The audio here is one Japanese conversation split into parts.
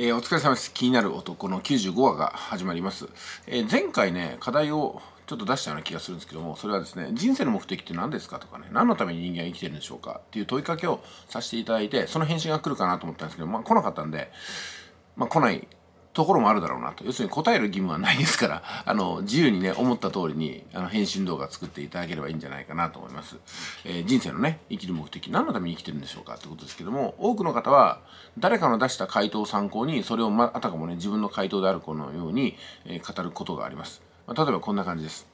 えー、お疲れ様です。気になる男の95話が始まります。えー、前回ね、課題をちょっと出したような気がするんですけども、それはですね、人生の目的って何ですかとかね、何のために人間は生きてるんでしょうかっていう問いかけをさせていただいて、その返信が来るかなと思ったんですけど、まあ来なかったんで、まあ来ないところもあるだろうなと。要するに答える義務はないですから、あの、自由にね、思った通りに、あの、返信動画作っていただければいいんじゃないかなと思います。えー、人生のね、生きる目的、何のために生きてるんでしょうかってことですけども、多くの方は、誰かの出した回答を参考に、それを、ま、あたかもね、自分の回答であるこのように、えー、語ることがあります。まあ、例えばこんな感じです。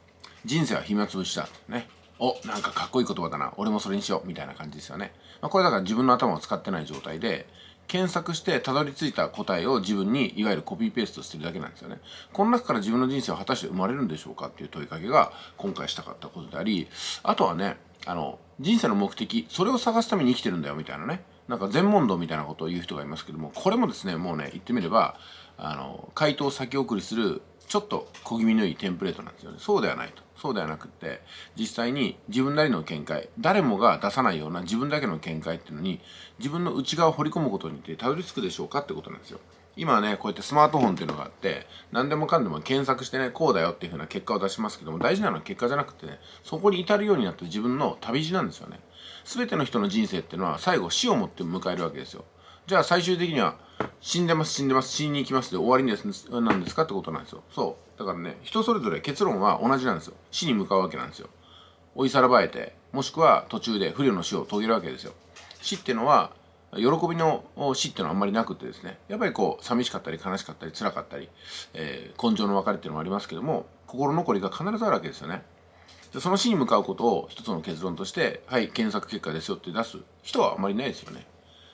人生は暇つぶしだ。ね。お、なんかかっこいい言葉だな。俺もそれにしよう。みたいな感じですよね。まあ、これだから自分の頭を使ってない状態で、検索してたどり着いた答えを自分にいわゆるコピーペーストしてるだけなんですよね。この中から自分の人生は果たして生まれるんでしょうかっていう問いかけが今回したかったことであり、あとはね、あの、人生の目的、それを探すために生きてるんだよみたいなね、なんか全問答みたいなことを言う人がいますけども、これもですね、もうね、言ってみれば、あの、回答を先送りする、ちょっと小気味のいいテンプレートなんですよね。そうではないと。そうではなくって実際に自分なりの見解誰もが出さないような自分だけの見解っていうのに自分の内側を掘り込むことによってたどり着くでしょうかってことなんですよ。今はね、こうやってスマートフォンっていうのがあって、何でもかんでも検索してね、こうだよっていう風な結果を出しますけども、大事なのは結果じゃなくてね、そこに至るようになった自分の旅路なんですよね。全ての人の人生っていうのは最後死をもって迎えるわけですよ。じゃあ最終的には、死んでます、死んでます、死に行きますで終わりですなんですかってことなんですよ。そう。だからね人それぞれ結論は同じなんですよ死に向かうわけなんですよ追いさらばえてもしくは途中で不慮の死を遂げるわけですよ死っていうのは喜びの死っていうのはあんまりなくてですねやっぱりこう寂しかったり悲しかったり辛かったり、えー、根性の別れっていうのもありますけども心残りが必ずあるわけですよねでその死に向かうことを一つの結論としてはい検索結果ですよって出す人はあんまりないですよね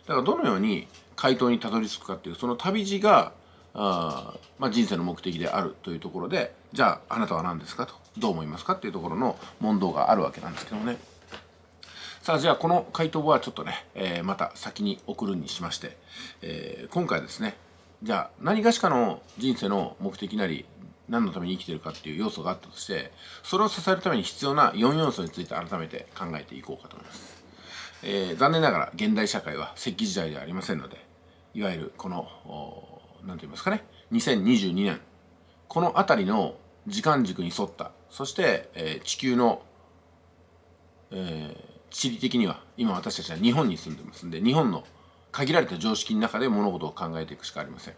だからどのように回答にたどり着くかっていうその旅路があまあ、人生の目的であるというところでじゃああなたは何ですかとどう思いますかっていうところの問答があるわけなんですけどもねさあじゃあこの回答はちょっとね、えー、また先に送るにしまして、えー、今回ですねじゃあ何がしかの人生の目的なり何のために生きてるかっていう要素があったとしてそれを支えるために必要な4要素について改めて考えていこうかと思います、えー、残念ながら現代社会は石器時代ではありませんのでいわゆるこの何て言いますかね2022年この辺りの時間軸に沿ったそして、えー、地球の、えー、地理的には今私たちは日本に住んでますんで日本の限られた常識の中で物事を考えていくしかありません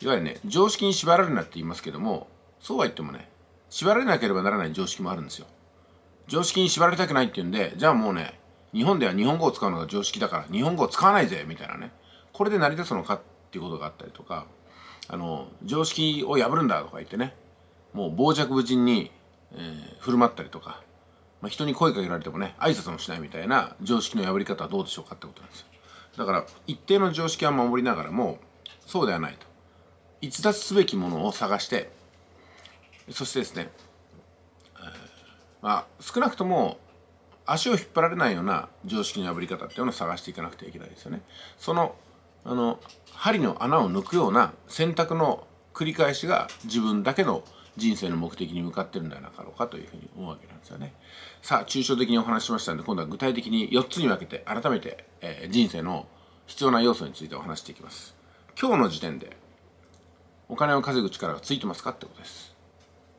いわゆるね常識に縛られるなって言いますけどもそうは言ってもね縛られなければならない常識もあるんですよ常識に縛られたくないっていうんでじゃあもうね日本では日本語を使うのが常識だから日本語を使わないぜみたいなねこれで成り立つのかっっていうことがあったりとかあの常識を破るんだとか言ってねもう傍若無人に、えー、振る舞ったりとか、まあ、人に声かけられてもね挨拶もしないみたいな常識の破り方はどうでしょうかってことなんですよだから一定の常識は守りながらもそうではないと逸脱すべきものを探してそしてですね、えまあ、少なくとも足を引っ張られないような常識の破り方っていうのを探していかなくてはいけないですよね。そのあの針の穴を抜くような選択の繰り返しが自分だけの人生の目的に向かってるんではなかろうかというふうに思うわけなんですよね。さあ抽象的にお話ししましたので今度は具体的に4つに分けて改めて、えー、人生の必要な要素についてお話していきます。今日の時点でお金を稼ぐ力がついてますかってことです。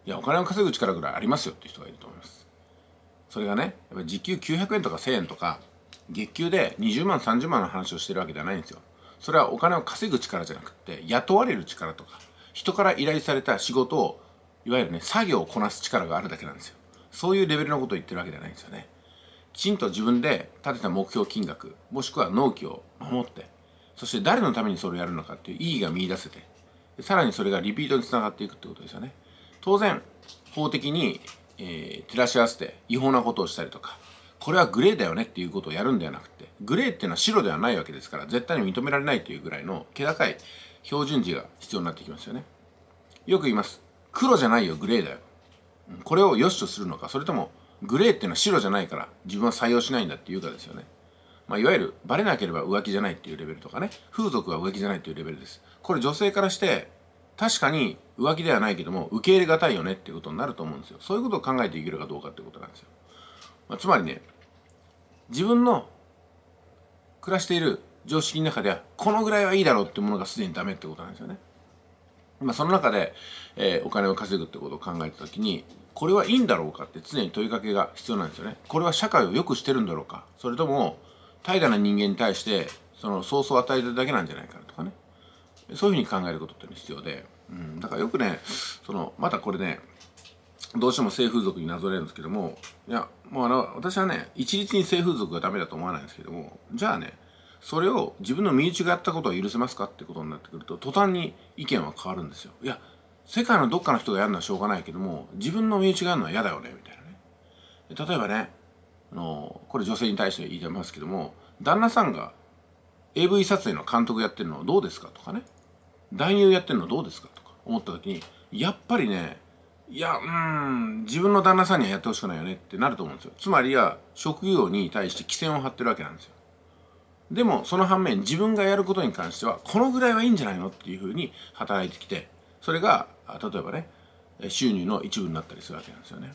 いやお金を稼ぐ力ぐらいありますよって人がいると思います。それがねやっぱ時給900円とか1000円とか月給で20万30万の話をしてるわけではないんですよ。それはお金を稼ぐ力じゃなくて雇われる力とか人から依頼された仕事をいわゆるね作業をこなす力があるだけなんですよそういうレベルのことを言ってるわけじゃないんですよねきちんと自分で立てた目標金額もしくは納期を守ってそして誰のためにそれをやるのかっていう意義が見いだせてさらにそれがリピートにつながっていくってことですよね当然法的に、えー、照らし合わせて違法なことをしたりとかこれはグレーだよねっていうことをやるんではなくてグレーっていうのは白ではないわけですから絶対に認められないというぐらいの気高い標準時が必要になってきますよねよく言います黒じゃないよグレーだよこれを良しとするのかそれともグレーっていうのは白じゃないから自分は採用しないんだっていうかですよねまあ、いわゆるバレなければ浮気じゃないっていうレベルとかね風俗は浮気じゃないっていうレベルですこれ女性からして確かに浮気ではないけども受け入れがたいよねっていうことになると思うんですよそういうことを考えていけるかどうかってことなんですよまあ、つまりね自分の暮らしている常識の中ではこのぐらいはいいだろうってものがすでにダメってことなんですよね。まあ、その中で、えー、お金を稼ぐってことを考えた時にこれはいいんだろうかって常に問いかけが必要なんですよね。これは社会を良くしてるんだろうかそれとも怠惰な人間に対してその想像を与えてるだけなんじゃないかとかねそういうふうに考えることって必要で、うん、だからよくねそのまたこれねどうしても性風俗になぞれるんですけどもいやもうあの私はね一律に性風俗がダメだと思わないんですけどもじゃあねそれを自分の身内がやったことは許せますかってことになってくると途端に意見は変わるんですよいや世界のどっかの人がやるのはしょうがないけども自分の身内がやるのは嫌だよねみたいなね例えばねあのこれ女性に対して言いますけども旦那さんが AV 撮影の監督やってるのはどうですかとかね男優やってるのどうですかとか思った時にやっぱりねいやうん自分の旦那さんにはやってほしくないよねってなると思うんですよつまりは職業に対して規制を張ってるわけなんですよでもその反面自分がやることに関してはこのぐらいはいいんじゃないのっていうふうに働いてきてそれが例えばね収入の一部になったりするわけなんですよね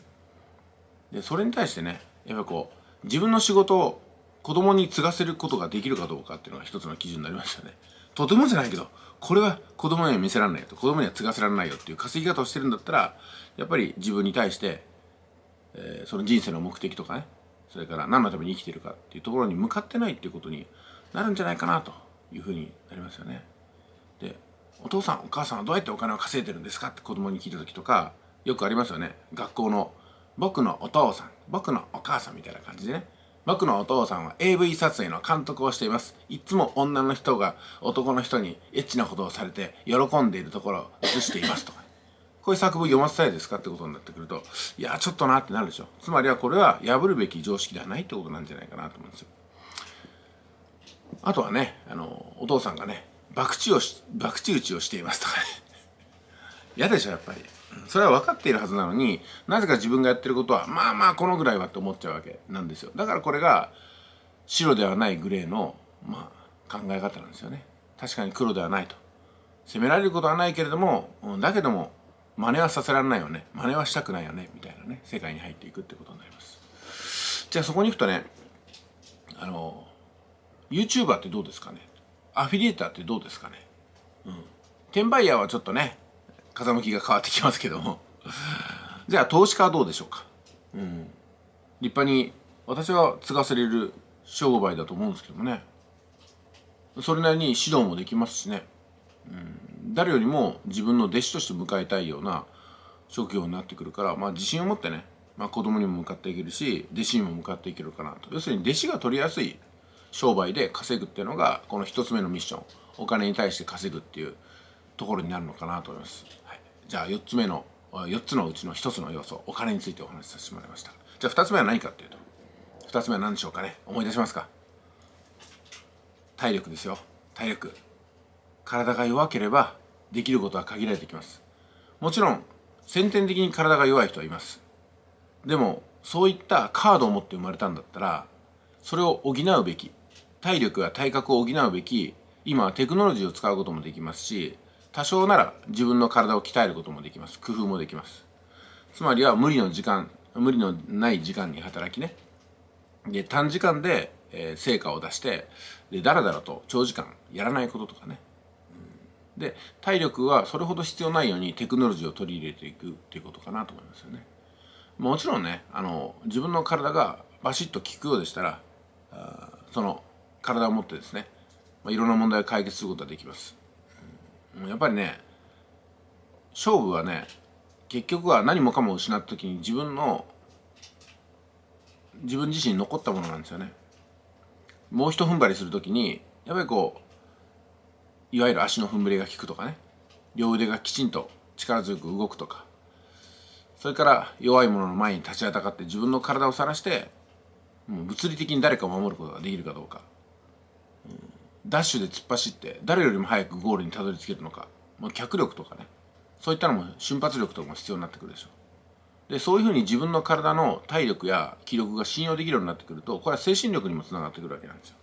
でそれに対してねやっぱこう自分の仕事を子供に継がせることができるかどうかっていうのが一つの基準になりますよねとてもじゃないけどこれは子供には見せられないよと子供には継がせられないよっていう稼ぎ方をしてるんだったらやっぱり自分に対して、えー、その人生の目的とかねそれから何のために生きてるかっていうところに向かってないっていうことになるんじゃないかなというふうになりますよね。でお父さんお母さんはどうやってお金を稼いでるんですかって子供に聞いた時とかよくありますよね学校の僕のお父さん僕のお母さんみたいな感じでね僕のお父さんは AV 撮影の監督をしています。いつも女の人が男の人にエッチなことをされて喜んでいるところを映していますとか、こういう作文読ませたいですかってことになってくると、いや、ちょっとなってなるでしょ。つまりはこれは破るべき常識ではないってことなんじゃないかなと思うんですよ。あとはね、あの、お父さんがね、博打をし、博打打ちをしていますとかね。嫌でしょ、やっぱり。それは分かっているはずなのになぜか自分がやってることはまあまあこのぐらいはって思っちゃうわけなんですよだからこれが白ではないグレーの、まあ、考え方なんですよね確かに黒ではないと責められることはないけれどもだけども真似はさせられないよね真似はしたくないよねみたいなね世界に入っていくってことになりますじゃあそこに行くとねあの YouTuber ってどうですかねアフィリエーターってどうですかねうん転売ヤーはちょっとね風向きが変わってきますけども じゃあ投資家はどうでしょうか、うん、立派に私は継がせれる商売だと思うんですけどもねそれなりに指導もできますしね、うん、誰よりも自分の弟子として迎えたいような職業になってくるから、まあ、自信を持ってね、まあ、子供にも向かっていけるし弟子にも向かっていけるかなと要するに弟子が取りやすい商売で稼ぐっていうのがこの1つ目のミッションお金に対して稼ぐっていうところになるのかなと思います。じゃあ4つ目の4つのうちの1つの要素お金についてお話しさせてもらいましたじゃあ2つ目は何かっていうと2つ目は何でしょうかね思い出しますか体力ですよ体力体が弱ければできることは限られてきますもちろん先天的に体が弱い人はいますでもそういったカードを持って生まれたんだったらそれを補うべき体力や体格を補うべき今はテクノロジーを使うこともできますし多少なら自分の体を鍛えることもできます工夫もできますつまりは無理の時間無理のない時間に働きねで短時間で、え成果を出してでだらだらと長時間やらないこととかねで体力はそれほど必要ないようにテクノロジーを取り入れていくっていうことかなと思いますよねもちろんねあの自分の体がバシッと効くようでしたらその体を持ってですね、まあ、いろんな問題を解決することができますやっぱりね勝負はね結局は何もかも失った時に自分の自分自身に残ったものなんですよねもうひと踏ん張りする時にやっぱりこういわゆる足の踏ん張りが効くとかね両腕がきちんと力強く動くとかそれから弱いものの前に立ちはだかって自分の体をさらしてもう物理的に誰かを守ることができるかどうかダッシュで突っ走って誰よりも早くゴールにたどり着けるのか、まあ、脚力とかねそういったのも瞬発力とかも必要になってくるでしょうでそういうふうに自分の体の体力や気力が信用できるようになってくるとこれは精神力にもつながってくるわけなんですよ、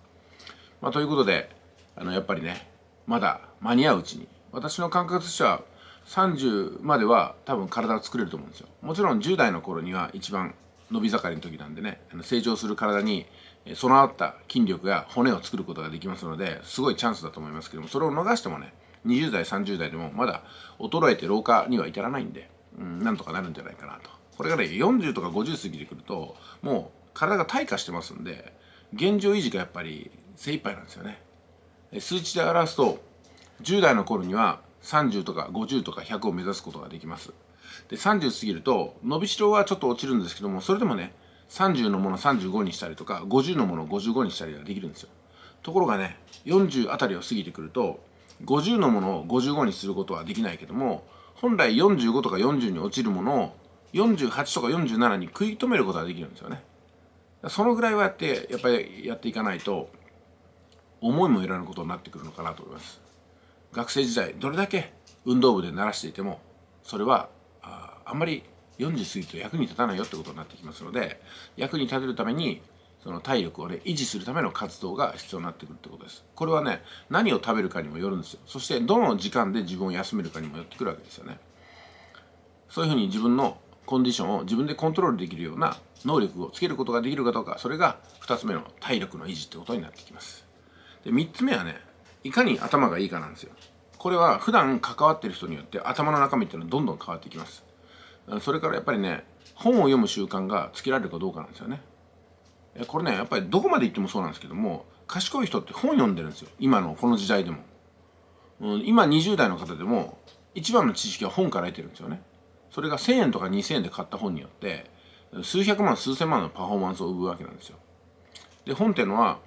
まあ、ということであのやっぱりねまだ間に合ううちに私の感覚としては30までは多分体を作れると思うんですよもちろん10代の頃には一番伸び盛りの時なんでね成長する体に備わった筋力や骨を作ることができますのですごいチャンスだと思いますけどもそれを逃してもね20代30代でもまだ衰えて老化には至らないんで、うん、なんとかなるんじゃないかなとこれがね40とか50過ぎてくるともう体が退化してますんで現状維持がやっぱり精一杯なんですよね数値で表すと10代の頃には30とか50とか100を目指すことができますで30過ぎると伸びしろはちょっと落ちるんですけどもそれでもね30のもの35にしたりとか50のもの55にしたりはできるんですよところがね40あたりを過ぎてくると50のものを55にすることはできないけども本来45とか40に落ちるものを48とか47に食い止めることができるんですよねそのぐらいはやってやっぱりやっていかないと思いもいらぬことになってくるのかなと思います学生時代どれだけ運動部で慣らしていてもそれはああんまり40過ぎると役に立たないよってことになってきますので役に立てるためにその体力をね維持するための活動が必要になってくるってことですこれはね何を食べるかにもよるんですよそしてどの時間で自分を休めるかにもよってくるわけですよねそういうふうに自分のコンディションを自分でコントロールできるような能力をつけることができるかどうかそれが2つ目の体力の維持ってことになってきますで3つ目はねいかに頭がいいかなんですよこれは普段関わってる人によって頭の中身っていうのはどんどん変わってきますそれからやっぱりね本を読む習慣がつけられるかどうかなんですよねこれねやっぱりどこまで行ってもそうなんですけども賢い人って本読んでるんですよ今のこの時代でも、うん、今20代の方でも一番の知識は本から得てるんですよねそれが1000円とか2000円で買った本によって数百万数千万のパフォーマンスを生むわけなんですよで本っていうのは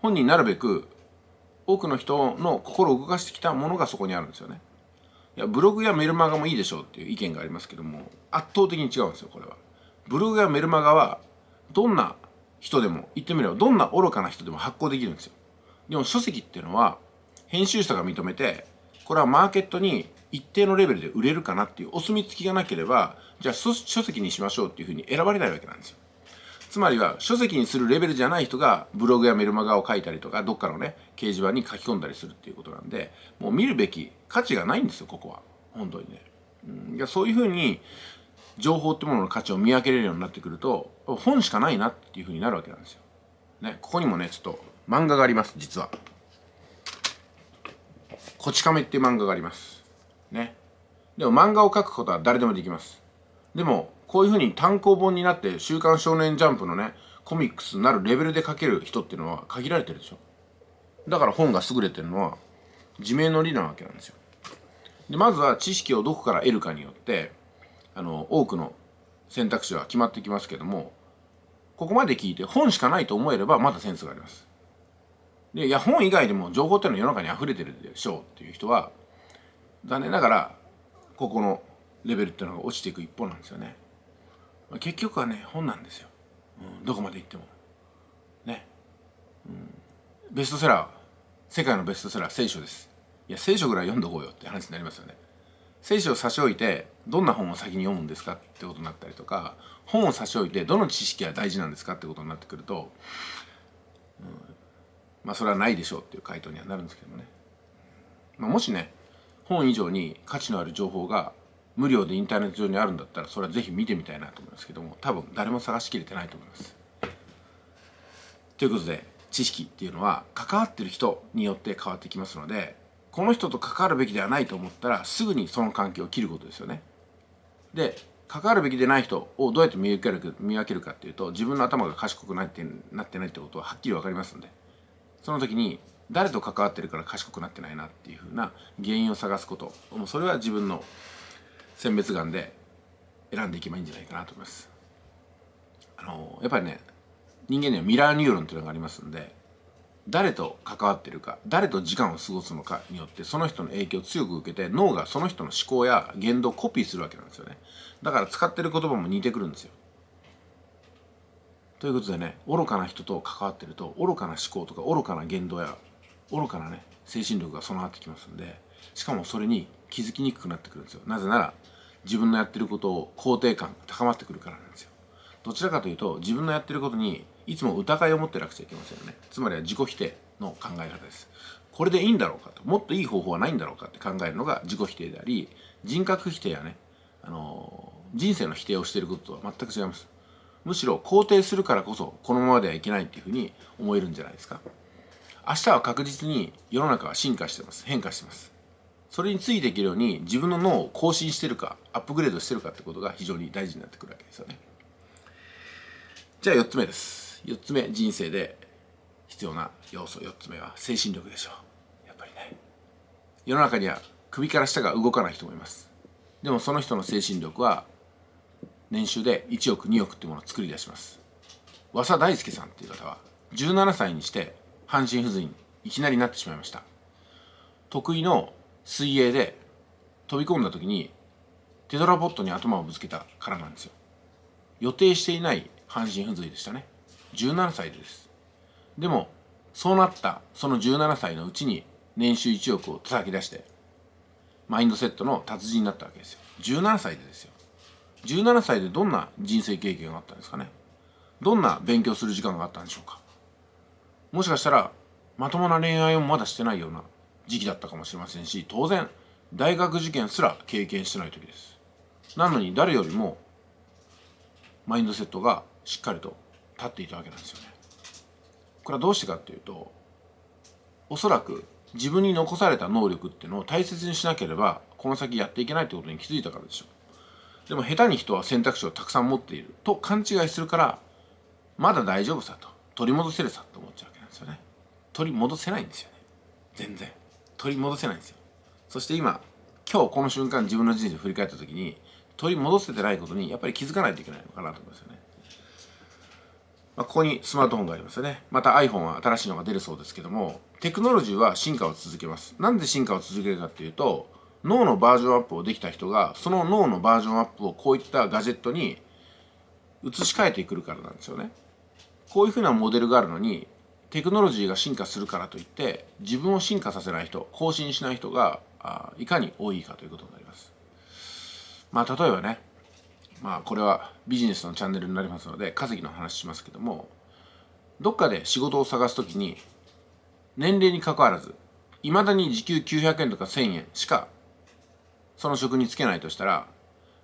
本になるべく多くの人の心を動かしてきたものがそこにあるんですよねいやブログやメルマガもいいでしょうっていう意見がありますけども圧倒的に違うんですよこれはブログやメルマガはどんな人でも言ってみればどんな愚かな人でも発行できるんですよでも書籍っていうのは編集者が認めてこれはマーケットに一定のレベルで売れるかなっていうお墨付きがなければじゃあ書籍にしましょうっていうふうに選ばれないわけなんですよつまりは書籍にするレベルじゃない人がブログやメルマガを書いたりとかどっかのね掲示板に書き込んだりするっていうことなんでもう見るべき価値がないんですよここは本当にね、うん、いやそういうふうに情報ってものの価値を見分けれるようになってくると本しかないなっていうふうになるわけなんですよ、ね、ここにもねちょっと漫画があります実は「こち亀」っていう漫画がありますねでも漫画を描くことは誰でもできますでもこういうふうに単行本になって「週刊少年ジャンプ」のねコミックスになるレベルで書ける人っていうのは限られてるでしょだから本が優れてるのは自明の理なわけなんですよでまずは知識をどこから得るかによってあの多くの選択肢は決まってきますけどもここまで聞いて本しかないと思えればまだセンスがありますでいや本以外でも情報っていうのは世の中に溢れてるでしょうっていう人は残念ながらここのレベルっていうのが落ちていく一方なんですよねまあ、結局はね本なんですよ、うん、どこまで行ってもね、うん、ベストセラー世界のベストセラー聖書ですいや聖書ぐらい読んどこうよって話になりますよね聖書を差し置いてどんな本を先に読むんですかってことになったりとか本を差し置いてどの知識が大事なんですかってことになってくると、うん、まあそれはないでしょうっていう回答にはなるんですけどね、まあ、もしね本以上に価値のある情報が無料でインターネット上にあるんだったらそれはぜひ見てみたいなと思いますけども多分誰も探しきれてないと思います。ということで知識っていうのは関わってる人によって変わってきますのでこの人と関わるべきではないと思ったらすぐにその関係を切ることですよね。で関わるべきでない人をどうやって見分ける見分けるかっていうと自分の頭が賢くなってなってないってことははっきり分かりますのでその時に誰と関わってるから賢くなってないなっていうふうな原因を探すこともうそれは自分の選別眼で選んでいけばいいんじゃないかなと思いますあのやっぱりね人間にはミラーニューロンというのがありますんで誰と関わってるか誰と時間を過ごすのかによってその人の影響を強く受けて脳がその人の思考や言動をコピーするわけなんですよねだから使ってる言葉も似てくるんですよということでね愚かな人と関わってると愚かな思考とか愚かな言動や愚かなね精神力が備わってきますんでしかもそれに気づきにくくなってくるんですよなぜなら自分のやってることを肯定感高まってくるからなんですよどちらかというと自分のやってることにいつも疑いを持ってなくちゃいけませんよねつまりは自己否定の考え方ですこれでいいんだろうかともっといい方法はないんだろうかって考えるのが自己否定であり人格否定やねあの人生の否定をしていることとは全く違いますむしろ肯定するからこそこのままではいけないっていうふうに思えるんじゃないですか明日は確実に世の中は進化してます変化してますそれについていけるように自分の脳を更新してるかアップグレードしてるかってことが非常に大事になってくるわけですよねじゃあ4つ目です4つ目人生で必要な要素4つ目は精神力でしょうやっぱりね世の中には首から下が動かない人もいますでもその人の精神力は年収で1億2億っていうものを作り出します和佐大輔さんっていう方は17歳にして半身不随にいきなりなってしまいました得意の水泳で飛び込んだ時にテトラポットに頭をぶつけたからなんですよ予定していない半身不随でしたね17歳ですでもそうなったその17歳のうちに年収1億を叩き出してマインドセットの達人になったわけですよ17歳でですよ17歳でどんな人生経験があったんですかねどんな勉強する時間があったんでしょうかもしかしたらまともな恋愛をまだしてないような時期だったかもしれませんし当然大学受験すら経験してない時ですなのに誰よりもマインドセットがしっかりと立っていたわけなんですよねこれはどうしてかっていうとおそらく自分に残された能力っていうのを大切にしなければこの先やっていけないってことに気づいたからでしょでも下手に人は選択肢をたくさん持っていると勘違いするからまだ大丈夫さと取り戻せるさと思っちゃうわけですよね取り戻せないんですよね全然取り戻せないんですよそして今今日この瞬間自分の人生を振り返った時に取り戻せてないことにやっぱり気づかないといけないのかなと思いますよね、まあ、ここにスマートフォンがありますよねまた iPhone は新しいのが出るそうですけどもテクノロジーは進化を続けますなんで進化を続けるかっていうと脳のバージョンアップをできた人がその脳のバージョンアップをこういったガジェットに移し替えてくるからなんですよねこういうふうなモデルがあるのにテクノロジーが進化するからといって自分を進化させない人更新しない人があいかに多いかということになりますまあ例えばねまあこれはビジネスのチャンネルになりますので稼ぎの話しますけどもどっかで仕事を探す時に年齢にかかわらずいまだに時給900円とか1000円しかその職に就けないとしたら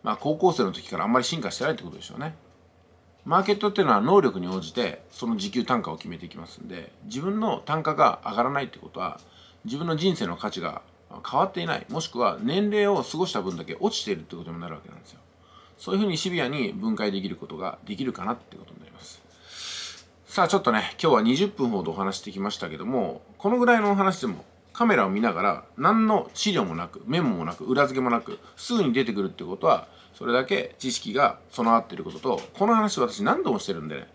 まあ高校生の時からあんまり進化してないってことでしょうねマーケットっていうのは能力に応じてその時給単価を決めていきますんで自分の単価が上がらないってことは自分の人生の価値が変わっていないもしくは年齢を過ごした分だけ落ちているってことになるわけなんですよそういうふうにシビアに分解できることができるかなってことになりますさあちょっとね今日は20分ほどお話してきましたけどもこのぐらいのお話でもカメラを見ながら何の資料もなくメモもなく裏付けもなくすぐに出てくるってことはそれだけ知識が備わっていることと、この話私何度もしてるんでね、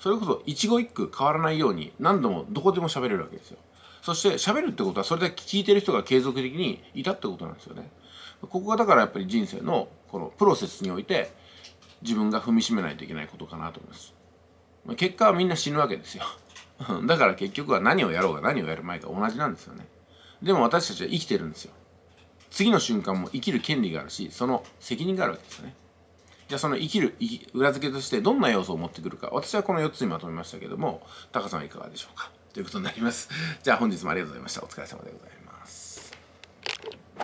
それこそ一語一句変わらないように何度もどこでも喋れるわけですよ。そして喋るってことはそれだけ聞いてる人が継続的にいたってことなんですよね。ここがだからやっぱり人生のこのプロセスにおいて自分が踏みしめないといけないことかなと思います。結果はみんな死ぬわけですよ。だから結局は何をやろうが何をやる前が同じなんですよね。でも私たちは生きてるんですよ。次の瞬間も生きる権利があるしその責任があるわけですよねじゃあその生きる裏付けとしてどんな要素を持ってくるか私はこの4つにまとめましたけどもタカさんはいかがでしょうかということになりますじゃあ本日もありがとうございましたお疲れ様でございます